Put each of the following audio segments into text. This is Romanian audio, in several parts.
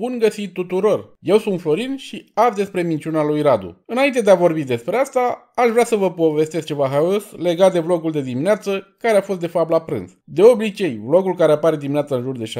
Bun găsit tuturor! Eu sunt Florin și azi despre minciuna lui Radu. Înainte de a vorbi despre asta, aș vrea să vă povestesc ceva haios legat de vlogul de dimineață, care a fost de fapt la prânz. De obicei, vlogul care apare dimineața în jur de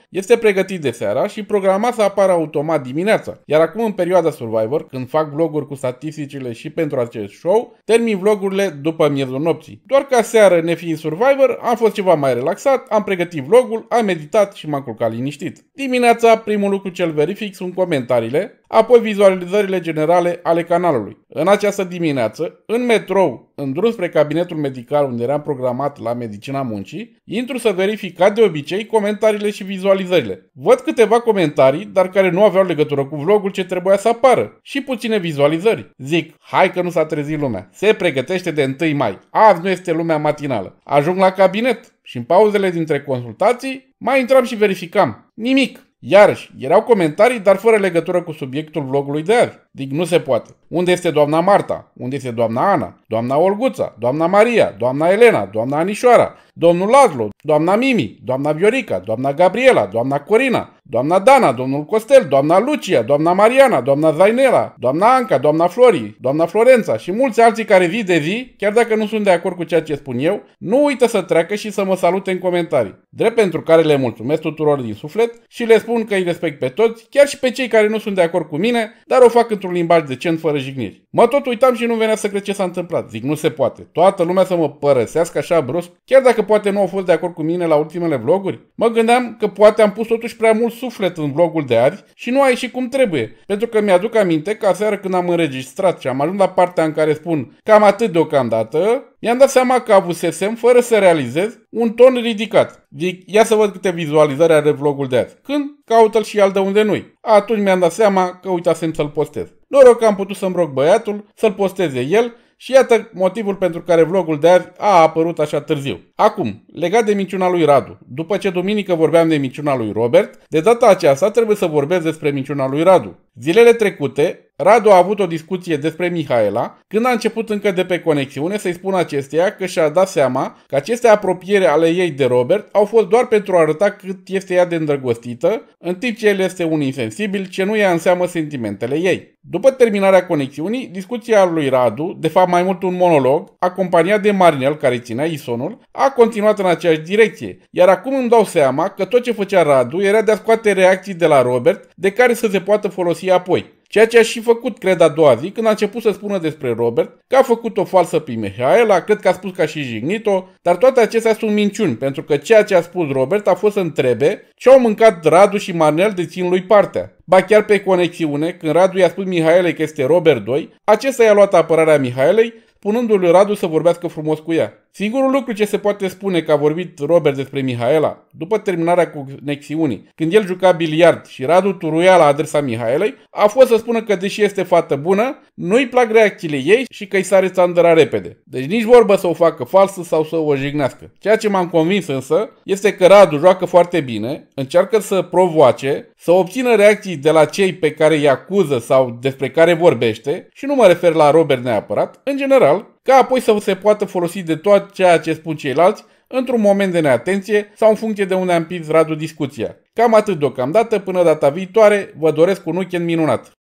6-7 este pregătit de seara și programat să apară automat dimineața. Iar acum, în perioada Survivor, când fac vloguri cu statisticile și pentru acest show, termin vlogurile după miezul nopții. Doar ca seară, nefiind Survivor, am fost ceva mai relaxat, am pregătit vlogul, am meditat și m-am culcat liniștit. Dimineața, prim primul lucru ce îl verific sunt comentariile, apoi vizualizările generale ale canalului. În această dimineață, în metrou, în drum spre cabinetul medical unde eram programat la medicina muncii, intru să verific ca de obicei comentariile și vizualizările. Văd câteva comentarii, dar care nu aveau legătură cu vlogul ce trebuia să apară și puține vizualizări. Zic, hai că nu s-a trezit lumea, se pregătește de 1 mai, azi nu este lumea matinală. Ajung la cabinet și în pauzele dintre consultații mai intram și verificam. Nimic. Iarăși, erau comentarii, dar fără legătură cu subiectul vlogului de azi. Dic, deci nu se poate. Unde este doamna Marta? Unde este doamna Ana? Doamna Olguța? Doamna Maria? Doamna Elena? Doamna Anișoara? Domnul Lazlo? Doamna Mimi? Doamna Viorica? Doamna Gabriela? Doamna Corina? Doamna Dana? Domnul Costel? Doamna Lucia? Doamna Mariana? Doamna Zainela? Doamna Anca? Doamna Flori? Doamna Florența? Și mulți alții care zi de zi, chiar dacă nu sunt de acord cu ceea ce spun eu, nu uită să treacă și să mă salute în comentarii. Drept pentru care le mulțumesc tuturor din suflet și le spun că îi respect pe toți, chiar și pe cei care nu sunt de acord cu mine, dar o fac într într-un limbaj decent, fără jigniri. Mă tot uitam și nu venea să cred ce s-a întâmplat. Zic, nu se poate. Toată lumea să mă părăsească așa brusc, chiar dacă poate nu au fost de acord cu mine la ultimele vloguri. Mă gândeam că poate am pus totuși prea mult suflet în vlogul de azi și nu a ieșit cum trebuie, pentru că mi-aduc aminte că aseară când am înregistrat și am ajuns la partea în care spun cam atât deocamdată, mi-am dat seama că avusesem, fără să realizez, un ton ridicat. Zic, ia să văd câte vizualizări are vlogul de azi. Când? Caută-l și al de unde nu-i. Atunci mi-am dat seama că uitasem să-l postez. Noroc că am putut să-mi rog băiatul, să-l posteze el și iată motivul pentru care vlogul de azi a apărut așa târziu. Acum, legat de minciuna lui Radu, după ce duminică vorbeam de minciuna lui Robert, de data aceasta trebuie să vorbesc despre minciuna lui Radu. Zilele trecute Radu a avut o discuție despre Mihaela, când a început încă de pe conexiune să-i spună acesteia că și-a dat seama că aceste apropiere ale ei de Robert au fost doar pentru a arăta cât este ea de îndrăgostită, în timp ce el este un insensibil ce nu ia în seamă sentimentele ei. După terminarea conexiunii, discuția lui Radu, de fapt mai mult un monolog, acompaniat de Marinel care ținea isonul, a continuat în aceeași direcție, iar acum îmi dau seama că tot ce făcea Radu era de a scoate reacții de la Robert de care să se poată folosi apoi ceea ce a și făcut, cred, a doua zi, când a început să spună despre Robert că a făcut o falsă prin Mihaela, cred că a spus că a și jignit-o, dar toate acestea sunt minciuni, pentru că ceea ce a spus Robert a fost să întrebe ce au mâncat Radu și Manel de țin lui partea. Ba chiar pe conexiune, când Radu i-a spus Mihaelei că este Robert 2, acesta i-a luat apărarea Mihaelei, punându-l Radu să vorbească frumos cu ea. Singurul lucru ce se poate spune că a vorbit Robert despre Mihaela, după terminarea conexiunii, când el juca biliard și Radu turuia la adresa Mihaelei, a fost să spună că deși este fată bună, nu-i plac reacțiile ei și că i sare țandăra repede. Deci nici vorbă să o facă falsă sau să o jignească. Ceea ce m-am convins însă este că Radu joacă foarte bine, încearcă să provoace, să obțină reacții de la cei pe care îi acuză sau despre care vorbește, și nu mă refer la Robert neapărat, în general, ca apoi să se poată folosi de tot ceea ce spun ceilalți într-un moment de neatenție sau în funcție de unde a împins radul discuția. Cam atât deocamdată, până data viitoare, vă doresc un weekend minunat!